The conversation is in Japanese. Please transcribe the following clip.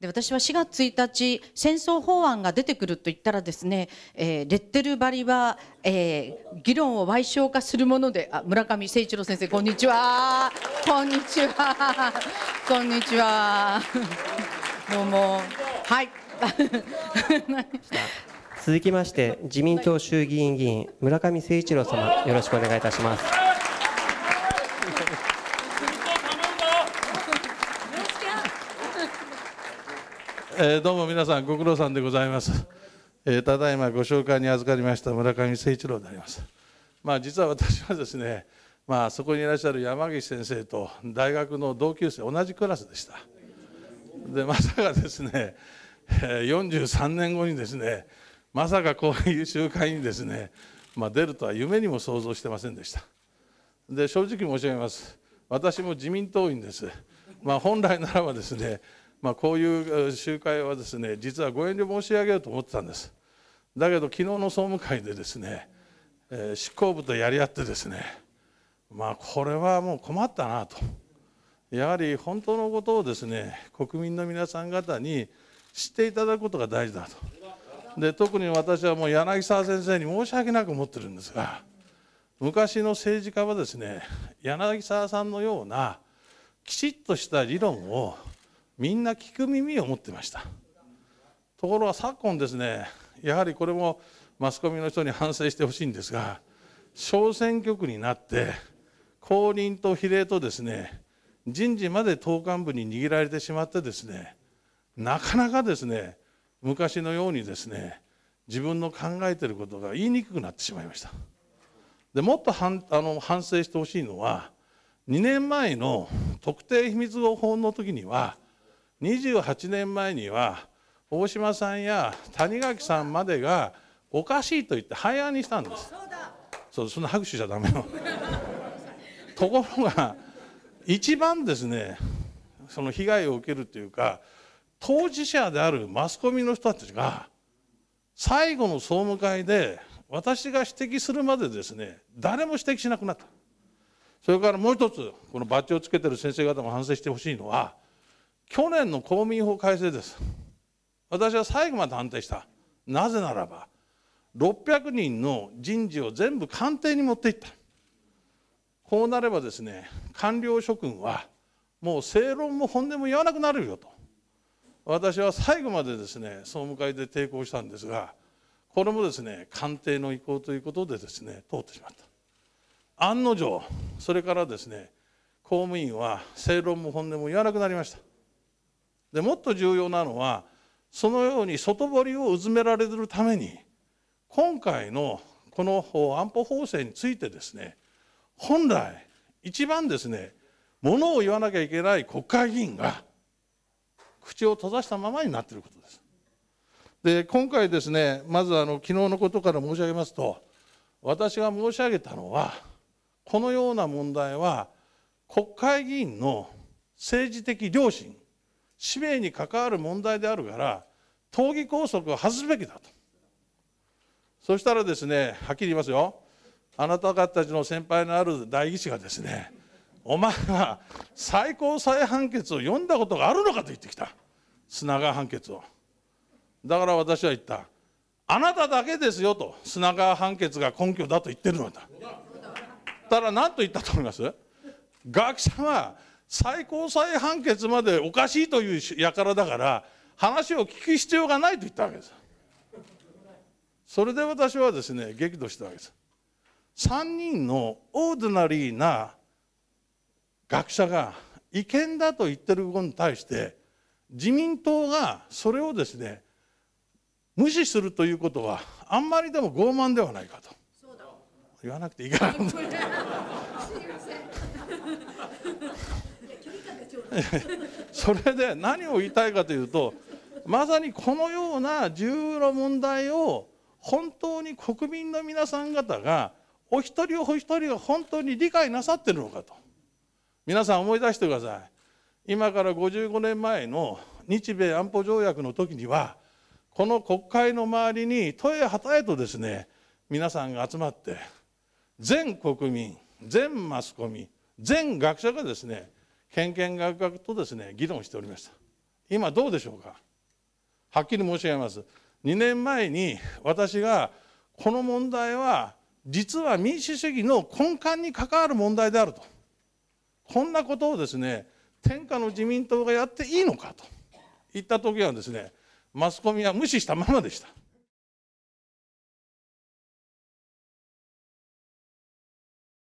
で私は4月1日戦争法案が出てくると言ったらですね、えー、レッテル張りは、えー、議論を賠償化するものであ村上誠一郎先生こんにちはこんにちはこんにちはどうもはい続きまして自民党衆議院議員村上誠一郎様よろしくお願いいたしますえー、どうも皆さんご苦労さんでございます、えー、ただいまご紹介に預かりました村上誠一郎でありますまあ実は私はですねまあそこにいらっしゃる山岸先生と大学の同級生同じクラスでしたでまさかですね、えー、43年後にですねまさかこういう集会にですね、まあ、出るとは夢にも想像してませんでしたで正直申し上げます私も自民党員ですまあ、本来ならばですねまあ、こういう集会はですね実はご遠慮申し上げようと思ってたんですだけど昨日の総務会でですね、えー、執行部とやり合ってですねまあこれはもう困ったなとやはり本当のことをですね国民の皆さん方に知っていただくことが大事だとで特に私はもう柳沢先生に申し訳なく思ってるんですが昔の政治家はですね柳沢さんのようなきちっとした理論をみんな聞く耳を持ってましたところが昨今ですねやはりこれもマスコミの人に反省してほしいんですが小選挙区になって公認と比例とですね人事まで党幹部に握られてしまってですねなかなかですね昔のようにですね自分の考えてることが言いにくくなってしまいましたでもっと反あの反省してほしいのは2年前の特定秘密法の時には28年前には大島さんや谷垣さんまでがおかしいと言って廃案にしたんですそうそんな拍手じゃダメよ ところが一番ですねその被害を受けるというか当事者であるマスコミの人たちが最後の総務会で私が指摘するまでですね誰も指摘しなくなったそれからもう一つこのバッジをつけてる先生方も反省してほしいのは去年の公民法改正です私は最後まで判定したなぜならば600人の人事を全部官邸に持っていったこうなればですね官僚諸君はもう正論も本音も言わなくなるよと私は最後までですね総務会で抵抗したんですがこれもですね官邸の意向ということでですね通ってしまった案の定それからですね公務員は正論も本音も言わなくなりましたでもっと重要なのはそのように外堀をうずめられるために今回のこの安保法制についてですね本来一番ですねものを言わなきゃいけない国会議員が口を閉ざしたままになっていることです。で今回ですねまずあの昨日のことから申し上げますと私が申し上げたのはこのような問題は国会議員の政治的良心使命に関わる問題であるから党議拘束を外すべきだとそしたらですねはっきり言いますよあなた方たちの先輩のある代議士がですねお前は最高裁判決を読んだことがあるのかと言ってきた砂川判決をだから私は言ったあなただけですよと砂川判決が根拠だと言ってるのだただ何と言ったと思います学者は最高裁判決までおかしいという輩だから話を聞く必要がないと言ったわけですそれで私はですね激怒したわけです3人のオーディナリーな学者が違憲だと言ってることに対して自民党がそれをですね無視するということはあんまりでも傲慢ではないかと言わなくていいから それで何を言いたいかというとまさにこのような重要な問題を本当に国民の皆さん方がお一人お一人が本当に理解なさってるのかと皆さん思い出してください今から55年前の日米安保条約の時にはこの国会の周りに都へ旗へとですね皆さんが集まって全国民全マスコミ全学者がですねがく学学とですね議論しておりました今どうでしょうかはっきり申し上げます2年前に私がこの問題は実は民主主義の根幹に関わる問題であるとこんなことをですね天下の自民党がやっていいのかと言った時はですねマスコミは無視したままでした